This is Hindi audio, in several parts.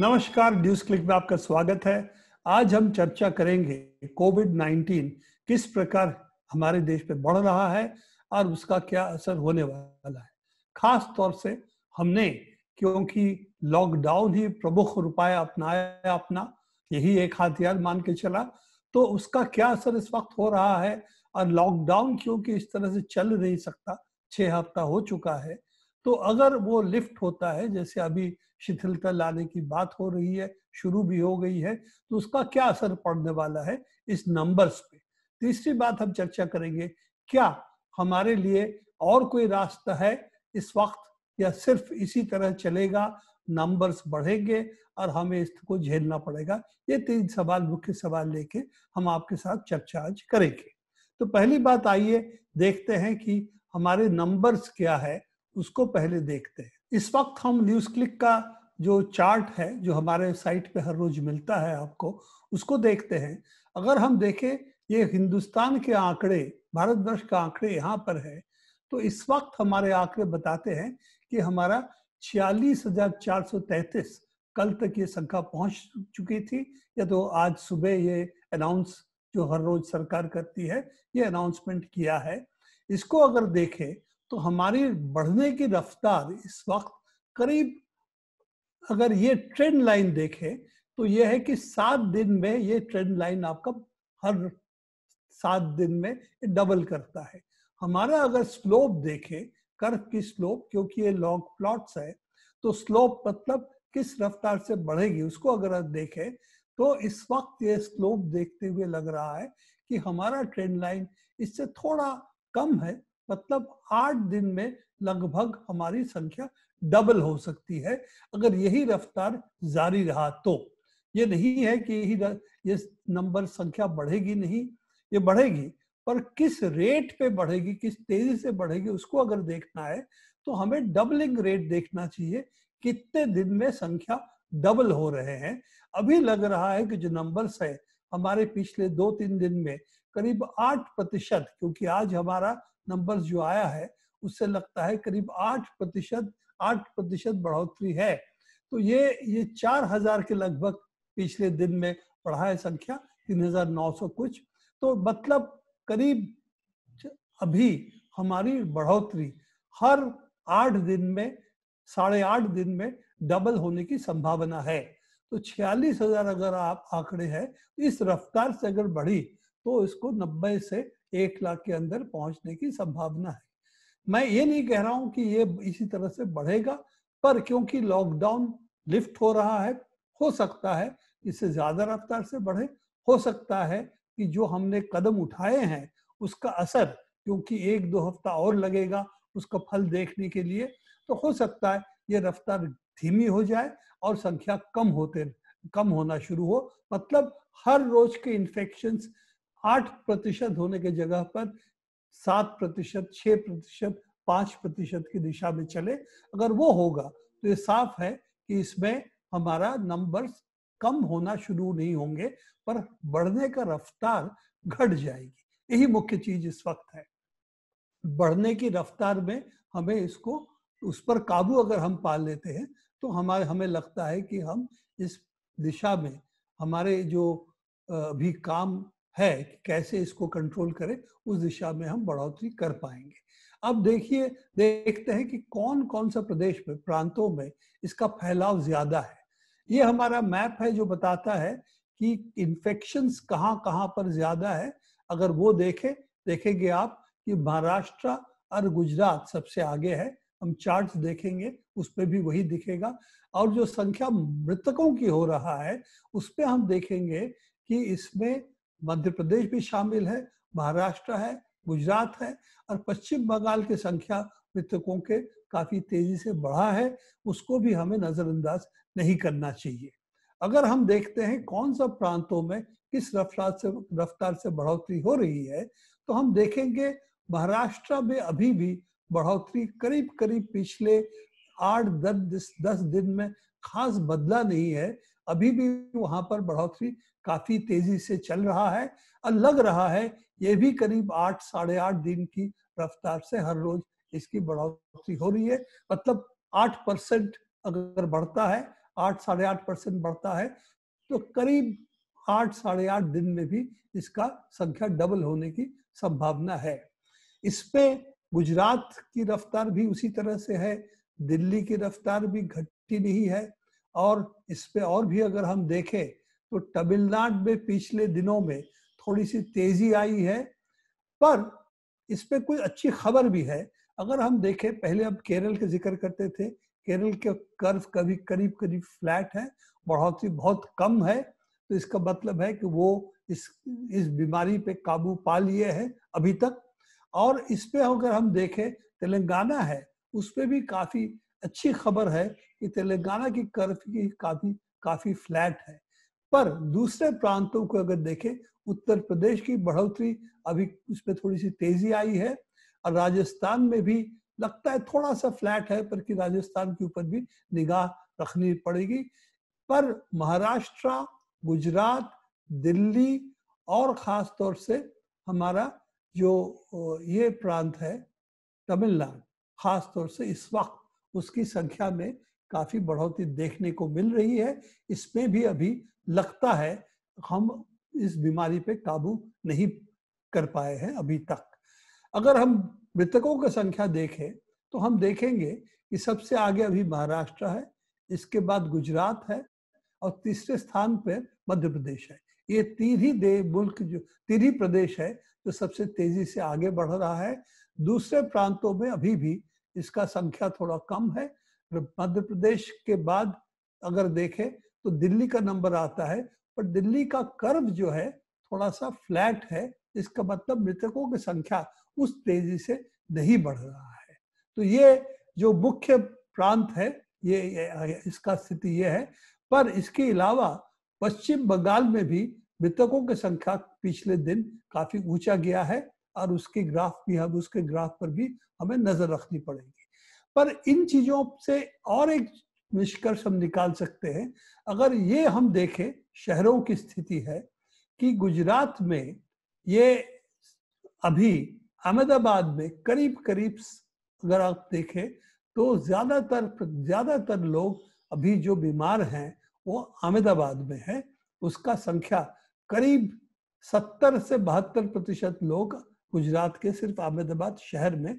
नमस्कार न्यूज क्लिक में आपका स्वागत है आज हम चर्चा करेंगे कोविड 19 किस प्रकार हमारे देश में बढ़ रहा है और उसका क्या असर होने वाला है खास तौर से हमने क्योंकि लॉकडाउन ही प्रमुख उपाय अपनाया अपना यही एक हथियार मान के चला तो उसका क्या असर इस वक्त हो रहा है और लॉकडाउन क्योंकि इस तरह से चल नहीं सकता छह हफ्ता हो चुका है तो अगर वो लिफ्ट होता है जैसे अभी शिथिलता लाने की बात हो रही है शुरू भी हो गई है तो उसका क्या असर पड़ने वाला है इस नंबर्स पे तीसरी बात हम चर्चा करेंगे क्या हमारे लिए और कोई रास्ता है इस वक्त या सिर्फ इसी तरह चलेगा नंबर्स बढ़ेंगे और हमें इसको झेलना पड़ेगा ये तीन सवाल मुख्य सवाल लेके हम आपके साथ चर्चा आज करेंगे तो पहली बात आइए देखते हैं कि हमारे नंबर्स क्या है उसको पहले देखते हैं इस वक्त हम न्यूज क्लिक का जो चार्ट है जो हमारे साइट पे हर रोज मिलता है आपको उसको देखते हैं अगर हम देखें ये हिंदुस्तान के आंकड़े भारतवर्ष का आंकड़े यहाँ पर है तो इस वक्त हमारे आंकड़े बताते हैं कि हमारा छियालीस हजार चार सौ तैतीस कल तक ये संख्या पहुंच चुकी थी या तो आज सुबह ये अनाउंस जो हर रोज सरकार करती है ये अनाउंसमेंट किया है इसको अगर देखें तो हमारी बढ़ने की रफ्तार इस वक्त करीब अगर ये ट्रेंड लाइन देखें तो ये है कि सात दिन में ये ट्रेंड लाइन आपका हर सात दिन में डबल करता है हमारा अगर स्लोप देखें कर्व की स्लोप क्योंकि ये लॉन्ग प्लॉट्स है तो स्लोप मतलब किस रफ्तार से बढ़ेगी उसको अगर आप देखें तो इस वक्त ये स्लोप देखते हुए लग रहा है कि हमारा ट्रेंड लाइन इससे थोड़ा कम है मतलब आठ दिन में लगभग हमारी संख्या डबल हो सकती है अगर यही रफ्तार जारी रहा तो ये नहीं है कि यही ये नंबर संख्या बढ़ेगी नहीं ये बढ़ेगी पर किस रेट पे बढ़ेगी किस तेजी से बढ़ेगी उसको अगर देखना है तो हमें डबलिंग रेट देखना चाहिए कितने दिन में संख्या डबल हो रहे हैं अभी लग रहा है कि जो नंबर्स है हमारे पिछले दो तीन दिन में करीब आठ प्रतिशत क्योंकि आज हमारा नंबर जो आया है उससे लगता है करीब आठ प्रतिशत आठ प्रतिशत बढ़ोतरी है तो ये ये चार हजार के लगभग पिछले दिन में बढ़ा है संख्या तीन हजार नौ सौ कुछ तो मतलब करीब अभी हमारी बढ़ोतरी हर आठ दिन में साढ़े आठ दिन में डबल होने की संभावना है तो छियालीस हजार अगर आप आंकड़े हैं इस रफ्तार से अगर बढ़ी तो इसको नब्बे से एक लाख के अंदर पहुंचने की संभावना है मैं ये नहीं कह रहा हूं कि ये इसी तरह से बढ़ेगा पर क्योंकि लॉकडाउन लिफ्ट हो रहा है हो सकता है इससे ज्यादा रफ्तार से बढ़े हो सकता है कि जो हमने कदम उठाए हैं उसका असर क्योंकि एक दो हफ्ता और लगेगा उसका फल देखने के लिए तो हो सकता है ये रफ्तार धीमी हो जाए और संख्या कम होते कम होना शुरू हो मतलब हर रोज के इन्फेक्शन आठ प्रतिशत होने के जगह पर सात प्रतिशत छह प्रतिशत पांच प्रतिशत की दिशा में चले अगर वो होगा तो ये साफ है कि इसमें हमारा नंबर्स कम होना शुरू नहीं होंगे पर बढ़ने का रफ्तार घट जाएगी यही मुख्य चीज इस वक्त है बढ़ने की रफ्तार में हमें इसको उस पर काबू अगर हम पाल लेते हैं तो हमारे हमें लगता है कि हम इस दिशा में हमारे जो भी काम है कि कैसे इसको कंट्रोल करें उस दिशा में हम बढ़ोतरी कर पाएंगे अब देखिए देखते हैं कि कौन कौन सा प्रदेश में प्रांतों में इसका फैलाव ज्यादा है ये हमारा मैप है जो बताता है कि इन्फेक्शन कहाँ कहाँ पर ज्यादा है अगर वो देखें देखेंगे आप कि महाराष्ट्र और गुजरात सबसे आगे है हम चार्ट देखेंगे उस पर भी वही दिखेगा और जो संख्या मृतकों की हो रहा है उस पर हम देखेंगे कि इसमें मध्य प्रदेश भी शामिल है महाराष्ट्र है गुजरात है और पश्चिम बंगाल की संख्या मृतकों के काफी तेजी से बढ़ा है उसको भी हमें नजरअंदाज नहीं करना चाहिए अगर हम देखते हैं कौन सा प्रांतों में किस रफ्तार से रफ्तार से बढ़ोतरी हो रही है तो हम देखेंगे महाराष्ट्र में अभी भी बढ़ोतरी करीब करीब पिछले आठ दस दस दिन में खास बदला नहीं है अभी भी वहां पर बढ़ोतरी काफी तेजी से चल रहा है और लग रहा है ये भी करीब आठ साढ़े आठ दिन की रफ्तार से हर रोज इसकी बढ़ोतरी हो रही है मतलब आठ परसेंट अगर बढ़ता है आठ साढ़े आठ परसेंट बढ़ता है तो करीब आठ साढ़े आठ दिन में भी इसका संख्या डबल होने की संभावना है इसमें गुजरात की रफ्तार भी उसी तरह से है दिल्ली की रफ्तार भी घटी नहीं है और इस पे और भी अगर हम देखें तो तमिलनाडु में पिछले दिनों में थोड़ी सी तेजी आई है पर इस पे कोई अच्छी खबर भी है अगर हम देखें पहले हम केरल के जिक्र करते थे केरल के कर्व कभी करीब करीब फ्लैट है बढ़ोतरी बहुत कम है तो इसका मतलब है कि वो इस इस बीमारी पे काबू पा लिए है अभी तक और इस पे अगर हम देखें तेलंगाना है उस पर भी काफी अच्छी खबर है कि तेलंगाना की कर्फ्यू की काफी काफी फ्लैट है पर दूसरे प्रांतों को अगर देखें उत्तर प्रदेश की बढ़ोतरी अभी उसमें थोड़ी सी तेजी आई है और राजस्थान में भी लगता है थोड़ा सा फ्लैट है पर कि राजस्थान के ऊपर भी निगाह रखनी पड़ेगी पर महाराष्ट्र गुजरात दिल्ली और ख़ास तौर से हमारा जो ये प्रांत है तमिलनाडु खास तौर से इस वक्त उसकी संख्या में काफी बढ़ोतरी देखने को मिल रही है इसमें भी अभी लगता है हम इस बीमारी पे काबू नहीं कर पाए हैं अभी तक अगर हम मृतकों की संख्या देखें तो हम देखेंगे कि सबसे आगे अभी महाराष्ट्र है इसके बाद गुजरात है और तीसरे स्थान पर मध्य प्रदेश है ये तीन ही दे मुल्क जो तीन ही प्रदेश है जो सबसे तेजी से आगे बढ़ रहा है दूसरे प्रांतों में अभी भी इसका संख्या थोड़ा कम है मध्य प्रदेश के बाद अगर देखें तो दिल्ली का नंबर आता है पर दिल्ली का कर्व जो है थोड़ा सा फ्लैट है इसका मतलब मृतकों की संख्या उस तेजी से नहीं बढ़ रहा है तो ये जो मुख्य प्रांत है ये, ये इसका स्थिति ये है पर इसके अलावा पश्चिम बंगाल में भी मृतकों की संख्या पिछले दिन काफी ऊंचा गया है और उसके ग्राफ भी हम उसके ग्राफ पर भी हमें नजर रखनी पड़ेगी पर इन चीजों से और एक निष्कर्ष हम निकाल सकते हैं अगर ये हम देखें शहरों की स्थिति है कि गुजरात में ये अभी अहमदाबाद में करीब करीब अगर आप देखें तो ज्यादातर ज्यादातर लोग अभी जो बीमार हैं वो अहमदाबाद में है उसका संख्या करीब सत्तर से बहत्तर प्रतिशत लोग गुजरात के सिर्फ अहमदाबाद शहर में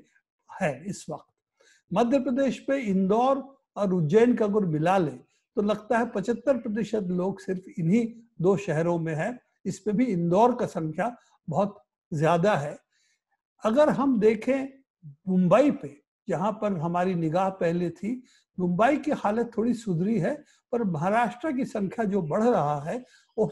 है इस वक्त मध्य प्रदेश में इंदौर और उज्जैन का अगर मिला ले तो लगता है पचहत्तर प्रतिशत लोग सिर्फ इन्हीं दो शहरों में है इसमें भी इंदौर का संख्या बहुत ज्यादा है अगर हम देखें मुंबई पे जहां पर हमारी निगाह पहले थी मुंबई की हालत थोड़ी सुधरी है पर महाराष्ट्र की संख्या जो बढ़ रहा है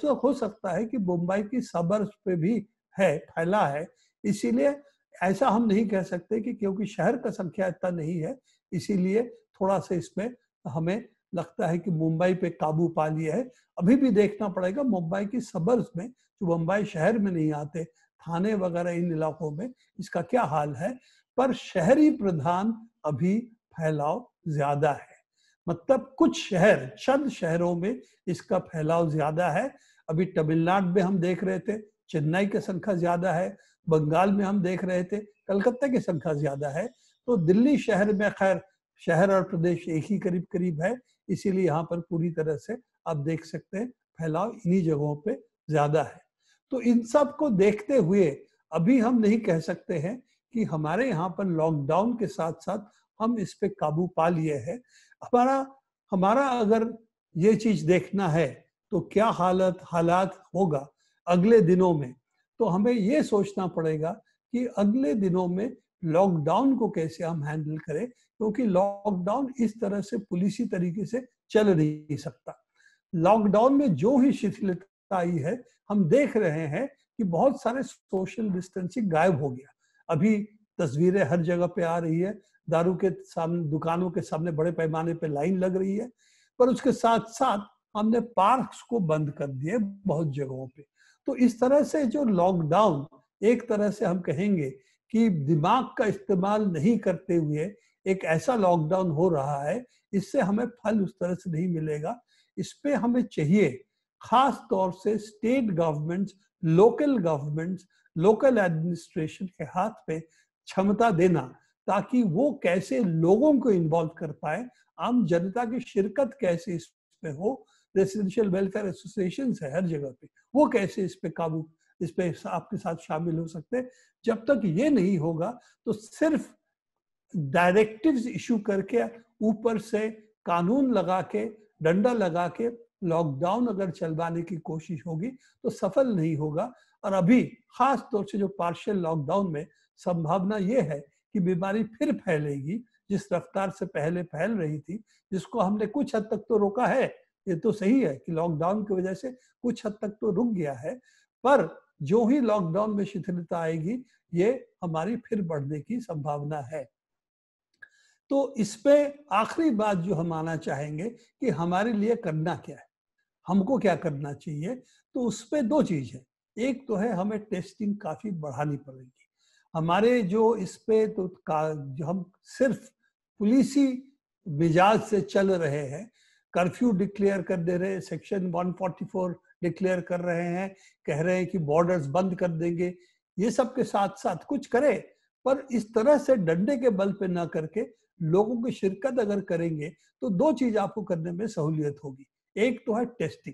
तो हो सकता है कि मुंबई की सबर्स पे भी है फैला है इसीलिए ऐसा हम नहीं कह सकते कि क्योंकि शहर का संख्या इतना नहीं है इसीलिए थोड़ा सा इसमें हमें लगता है कि मुंबई पे काबू पा लिया है अभी भी देखना पड़ेगा मुंबई की सबर्स में जो मुंबई शहर में नहीं आते थाने वगैरह इन इलाकों में इसका क्या हाल है पर शहरी प्रधान अभी फैलाव ज्यादा है मतलब कुछ शहर चंद शहरों में इसका फैलाव ज्यादा है अभी तमिलनाडु में हम देख रहे थे चेन्नई की संख्या ज्यादा है बंगाल में हम देख रहे थे कलकत्ता की संख्या ज्यादा है तो दिल्ली शहर में खैर शहर और प्रदेश एक ही करीब करीब है इसीलिए यहाँ पर पूरी तरह से आप देख सकते हैं फैलाव इन्हीं जगहों पे ज्यादा है तो इन सब को देखते हुए अभी हम नहीं कह सकते हैं कि हमारे यहाँ पर लॉकडाउन के साथ साथ हम इस पे काबू पा लिए हैं हमारा हमारा अगर ये चीज देखना है तो क्या हालत हालात होगा अगले दिनों में तो हमें ये सोचना पड़ेगा कि अगले दिनों में लॉकडाउन को कैसे हम हैंडल करें क्योंकि लॉकडाउन इस तरह से पुलिसी तरीके से चल नहीं सकता लॉकडाउन में जो ही शिथिलता आई है हम देख रहे हैं कि बहुत सारे सोशल डिस्टेंसिंग गायब हो गया अभी तस्वीरें हर जगह पे आ रही है दारू के सामने दुकानों के सामने बड़े पैमाने पे लाइन लग रही है पर उसके साथ साथ हमने पार्क्स को बंद कर दिए बहुत जगहों पे तो इस तरह से जो लॉकडाउन एक तरह से हम कहेंगे कि दिमाग का इस्तेमाल नहीं करते हुए एक ऐसा लॉकडाउन हो रहा है इससे हमें फल उस तरह से नहीं मिलेगा इस पे हमें चाहिए खास तौर से state governments local governments local administration के हाथ पे क्षमता देना ताकि वो कैसे लोगों को इन्वॉल्व कर पाए आम जनता की शिरकत कैसे इसमें हो रेसिडेंशियल वेलफेयर एसोसिएशन है हर जगह पे वो कैसे इस पे काबू इस पे आपके साथ शामिल हो सकते हैं जब तक ये नहीं होगा तो सिर्फ डायरेक्टिव्स इशू करके ऊपर से कानून लगा के डंडा लगा के लॉकडाउन अगर चलवाने की कोशिश होगी तो सफल नहीं होगा और अभी खास तौर से जो पार्शियल लॉकडाउन में संभावना ये है कि बीमारी फिर फैलेगी जिस रफ्तार से पहले फैल रही थी जिसको हमने कुछ हद तक तो रोका है ये तो सही है कि लॉकडाउन की वजह से कुछ हद तक तो रुक गया है पर जो ही लॉकडाउन में शिथिलता आएगी ये हमारी फिर बढ़ने की संभावना है तो इसमें आखिरी बात जो हम आना चाहेंगे कि हमारे लिए करना क्या है हमको क्या करना चाहिए तो उसमें दो चीज है एक तो है हमें टेस्टिंग काफी बढ़ानी पड़ेगी हमारे जो इस पे तो का जो हम सिर्फ पुलिसी मिजाज से चल रहे हैं कर्फ्यू डिक्लेयर कर दे रहे सेक्शन 144 डिक्लेयर कर रहे हैं कह रहे हैं कि बॉर्डर्स बंद कर देंगे ये सब के साथ साथ कुछ करे पर इस तरह से डंडे के बल पे ना करके लोगों की शिरकत अगर करेंगे तो दो चीज आपको करने में सहूलियत होगी एक तो है टेस्टिंग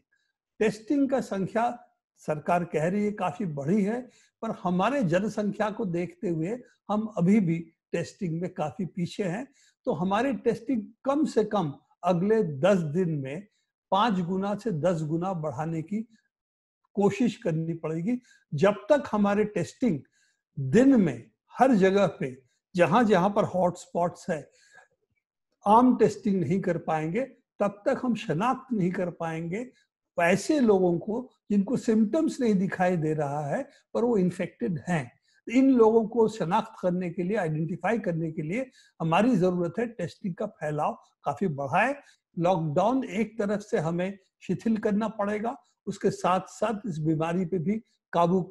टेस्टिंग का संख्या सरकार कह रही है काफी बढ़ी है पर हमारे जनसंख्या को देखते हुए हम अभी भी टेस्टिंग में काफी पीछे हैं तो हमारी टेस्टिंग कम से कम अगले दस दिन में पांच गुना से दस गुना बढ़ाने की कोशिश करनी पड़ेगी जब तक हमारे टेस्टिंग दिन में हर जगह पे जहां जहां पर हॉटस्पॉट्स है आम टेस्टिंग नहीं कर पाएंगे तब तक हम शनाख्त नहीं कर पाएंगे ऐसे लोगों को जिनको सिम्टम्स नहीं दिखाई दे रहा है पर वो इन्फेक्टेड हैं तो इन लोगों को शनाख्त करने के लिए आइडेंटिफाई करने के लिए हमारी जरूरत है टेस्टिंग का फैलाव काफी बढ़ाए लॉकडाउन एक तरफ से हमें शिथिल करना पड़ेगा उसके साथ साथ इस बीमारी पे भी काबू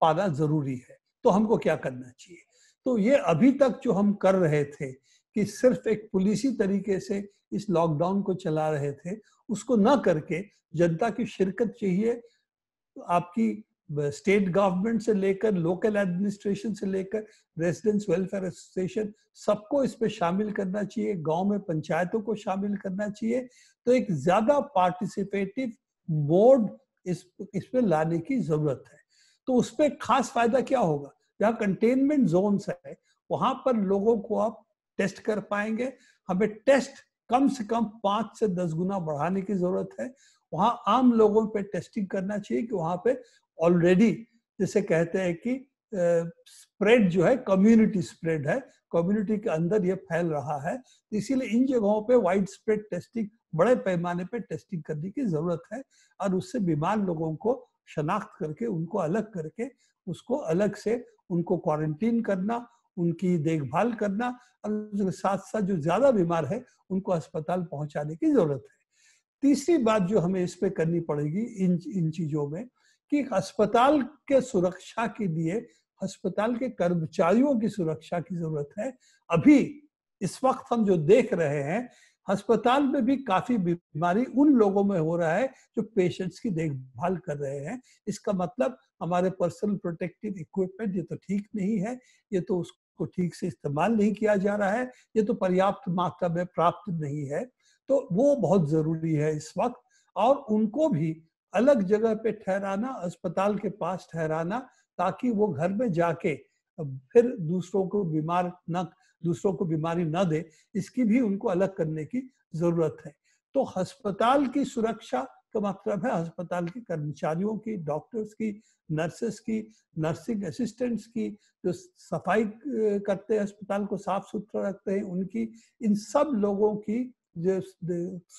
पाना जरूरी है तो हमको क्या करना चाहिए तो ये अभी तक जो हम कर रहे थे कि सिर्फ एक पुलिसी तरीके से इस लॉकडाउन को चला रहे थे उसको ना करके जनता की शिरकत चाहिए आपकी स्टेट गवर्नमेंट से लेकर लोकल एडमिनिस्ट्रेशन से लेकर रेजिडेंस वेलफेयर एसोसिएशन सबको इस पर शामिल करना चाहिए गांव में पंचायतों को शामिल करना चाहिए तो एक ज्यादा पार्टिसिपेटिव मोड इस इसमें लाने की जरूरत है तो उसमें खास फायदा क्या होगा जहाँ कंटेनमेंट जोन है वहां पर लोगों को आप टेस्ट कर पाएंगे हमें टेस्ट कम से कम पांच से दस गुना बढ़ाने की जरूरत है वहां आम लोगों पे टेस्टिंग करना चाहिए कि वहां पे ऑलरेडी जिसे कहते हैं कि स्प्रेड जो है कम्युनिटी स्प्रेड है कम्युनिटी के अंदर ये फैल रहा है तो इसीलिए इन जगहों पे वाइड स्प्रेड टेस्टिंग बड़े पैमाने पे टेस्टिंग करने की जरूरत है और उससे बीमार लोगों को शनाख्त करके उनको अलग करके उसको अलग से उनको क्वारंटीन करना उनकी देखभाल करना और उसके साथ साथ जो ज्यादा बीमार है उनको अस्पताल पहुंचाने की जरूरत है तीसरी बात जो हमें इस पे करनी पड़ेगी इन इन चीजों में कि अस्पताल के सुरक्षा के लिए अस्पताल के कर्मचारियों की सुरक्षा की जरूरत है अभी इस वक्त हम जो देख रहे हैं अस्पताल में भी काफी बीमारी उन लोगों में हो रहा है जो पेशेंट्स की देखभाल कर रहे हैं इसका मतलब हमारे पर्सनल प्रोटेक्टिव इक्विपमेंट ये तो ठीक नहीं है ये तो उसको ठीक से इस्तेमाल नहीं किया जा रहा है ये तो पर्याप्त मात्रा में प्राप्त नहीं है तो वो बहुत जरूरी है इस वक्त और उनको भी अलग जगह पे ठहराना अस्पताल के पास ठहराना ताकि वो घर में जाके फिर दूसरों को बीमार न दूसरों को बीमारी न दे इसकी भी उनको अलग करने की जरूरत है तो अस्पताल की सुरक्षा का मतलब है अस्पताल के कर्मचारियों की डॉक्टर्स की नर्सेस की नर्सिंग असिस्टेंट्स की जो सफाई करते हैं अस्पताल को साफ सुथरा रखते हैं उनकी इन सब लोगों की जो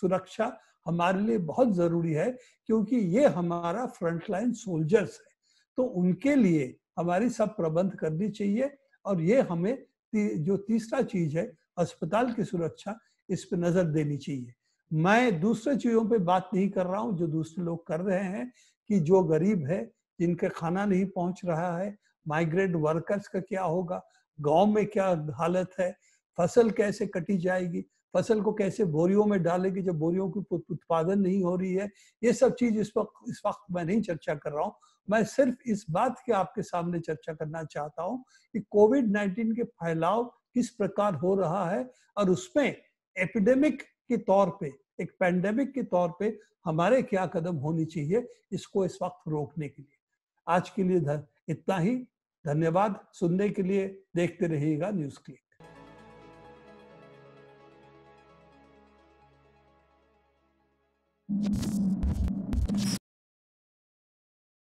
सुरक्षा हमारे लिए बहुत जरूरी है क्योंकि ये हमारा फ्रंटलाइन सोल्जर्स है तो उनके लिए हमारी सब प्रबंध करनी चाहिए और ये हमें ती, जो तीसरा चीज है अस्पताल की सुरक्षा इस पर नजर देनी चाहिए मैं दूसरे चीजों पे बात नहीं कर रहा हूँ जो दूसरे लोग कर रहे हैं कि जो गरीब है जिनके खाना नहीं पहुंच रहा है माइग्रेंट वर्कर्स का क्या होगा गांव में क्या हालत है फसल कैसे कटी जाएगी फसल को कैसे बोरियों में डालेगी जब बोरियों की उत्पादन नहीं हो रही है ये सब चीज इस वक्त इस वक्त मैं नहीं चर्चा कर रहा हूँ मैं सिर्फ इस बात के आपके सामने चर्चा करना चाहता हूँ कि कोविड नाइन्टीन के फैलाव किस प्रकार हो रहा है और उसमें एपिडेमिक के तौर पे एक पैंडेमिक के तौर पे हमारे क्या कदम होनी चाहिए इसको इस वक्त रोकने के लिए आज के लिए इतना ही धन्यवाद सुनने के लिए देखते रहिएगा न्यूज क्लिक you